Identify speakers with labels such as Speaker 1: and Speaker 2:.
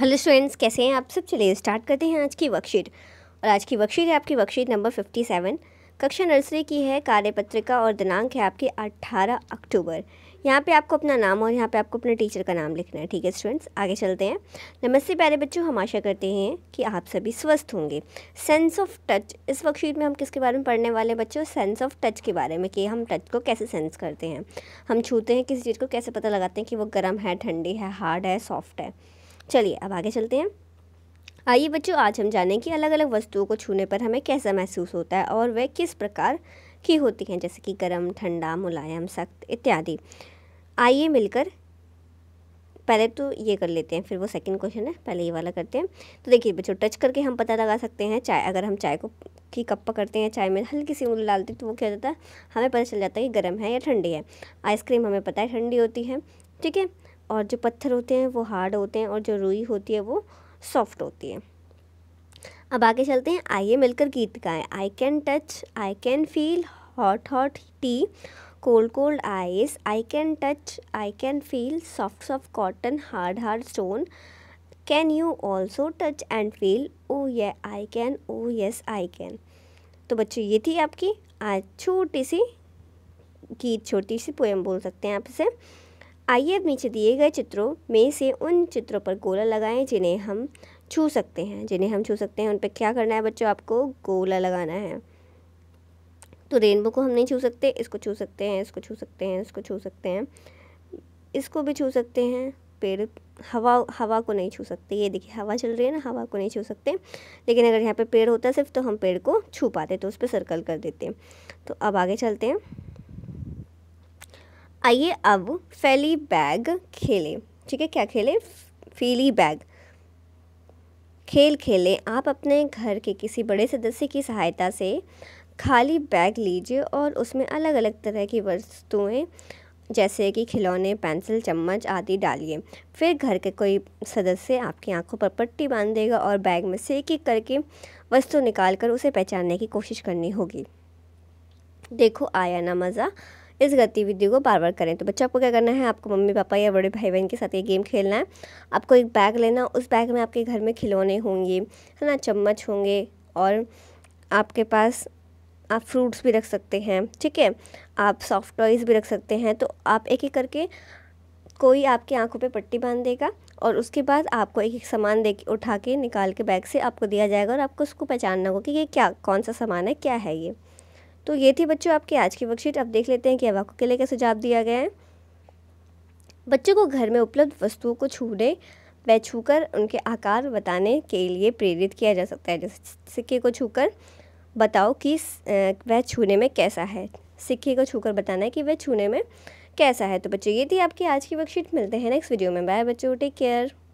Speaker 1: hello students कैसे हैं आप सब चलिए स्टार्ट करते हैं आज की वर्कशीट और आज की वर्कशीट है आपकी वर्कशीट नंबर फिफ्टी सेवन कक्षा नर्सरी की है कार्यपत्रिका और दिनांक है आपकी अट्ठारह अक्टूबर यहाँ पे आपको अपना नाम और यहाँ पे आपको अपने टीचर का नाम लिखना है ठीक है स्टूडेंट्स आगे चलते हैं नमस्ते प्यारे बच्चों हम आशा करते हैं कि आप सभी स्वस्थ होंगे सेंस ऑफ टच इस वर्कशीट में हम किसके बारे में पढ़ने वाले बच्चों सेंस ऑफ टच के बारे में कि हम टच को कैसे सेंस करते हैं हम छूते हैं किसी चीज़ को कैसे पता लगाते हैं कि वो गर्म है ठंडी है हार्ड है सॉफ्ट है चलिए अब आगे चलते हैं आइए बच्चों आज हम जानें कि अलग अलग वस्तुओं को छूने पर हमें कैसा महसूस होता है और वह किस प्रकार की होती हैं जैसे कि गर्म ठंडा मुलायम सख्त इत्यादि आइए मिलकर पहले तो ये कर लेते हैं फिर वो सेकंड क्वेश्चन है पहले ये वाला करते हैं तो देखिए बच्चों टच करके हम पता लगा सकते हैं चाय अगर हम चाय को की कप पकड़ते हैं चाय में हल्की सी उंगली डालते हैं तो वो क्या होता है हमें पता चल जाता है कि गर्म है या ठंडी है आइसक्रीम हमें पता है ठंडी होती है ठीक है और जो पत्थर होते हैं वो हार्ड होते हैं और जो रुई होती है वो सॉफ्ट होती है अब आगे चलते हैं आइए मिलकर गीत गाएं I can touch I can feel hot hot tea cold cold ice I can touch I can feel soft soft cotton hard hard stone can you also touch and feel oh yeah I can oh yes I can तो बच्चों ये थी आपकी आज छोटी सी गीत छोटी सी poem बोल सकते हैं आप इसे आइए अब नीचे दिए गए चित्रों में से उन चित्रों पर गोला लगाएं जिन्हें हम छू सकते हैं जिन्हें हम छू सकते हैं उन पर क्या करना है बच्चों आपको गोला लगाना है तो रेनबो को हम नहीं छू सकते इसको छू सकते हैं इसको छू सकते हैं इसको छू सकते हैं इसको भी छू सकते हैं पेड़ हवा हवा को नहीं छू सकते ये देखिए हवा चल रही है ना हवा को नहीं छू सकते लेकिन अगर यहाँ पे पेड़ होता सिर्फ तो हम पेड़ को छू पाते तो उस पर सर्कल कर देते तो अब आगे चलते हैं आइए अब फैली बैग खेलें ठीक है क्या खेलें फीली बैग खेल खेलें आप अपने घर के किसी बड़े सदस्य की सहायता से खाली बैग लीजिए और उसमें अलग अलग तरह की वस्तुएं जैसे कि खिलौने पेंसिल चम्मच आदि डालिए फिर घर के कोई सदस्य आपकी आंखों पर पट्टी बांध देगा और बैग में से एक एक करके वस्तु निकाल कर उसे पहचानने की कोशिश करनी होगी देखो आया ना मज़ा इस गतिविधि को बार बार करें तो बच्चों आपको क्या करना है आपको मम्मी पापा या बड़े भाई बहन के साथ ये गेम खेलना है आपको एक बैग लेना उस बैग में आपके घर में खिलौने होंगे है ना चम्मच होंगे और आपके पास आप फ्रूट्स भी रख सकते हैं ठीक है आप सॉफ्ट टॉयज़ भी रख सकते हैं तो आप एक एक करके कोई आपकी आंखों पे पट्टी बांध देगा और उसके बाद आपको एक एक सामान दे उठा के निकाल के बैग से आपको दिया जाएगा और आपको उसको पहचानना होगा कि ये क्या कौन सा सामान है क्या है ये तो ये थी बच्चों आपकी आज की वर्कशीट अब देख लेते हैं कि अब के किले का सुझाव दिया गया है बच्चों को घर में उपलब्ध वस्तुओं को छूने व छूकर उनके आकार बताने के लिए प्रेरित किया जा सकता है जैसे सिक्के को छूकर बताओ कि वह छूने में कैसा है सिक्के को छूकर बताना है कि वह छूने में कैसा है तो बच्चों ये थी आपकी आज की वर्कशीट मिलते हैं नेक्स्ट वीडियो में बाय बच्चों टेक केयर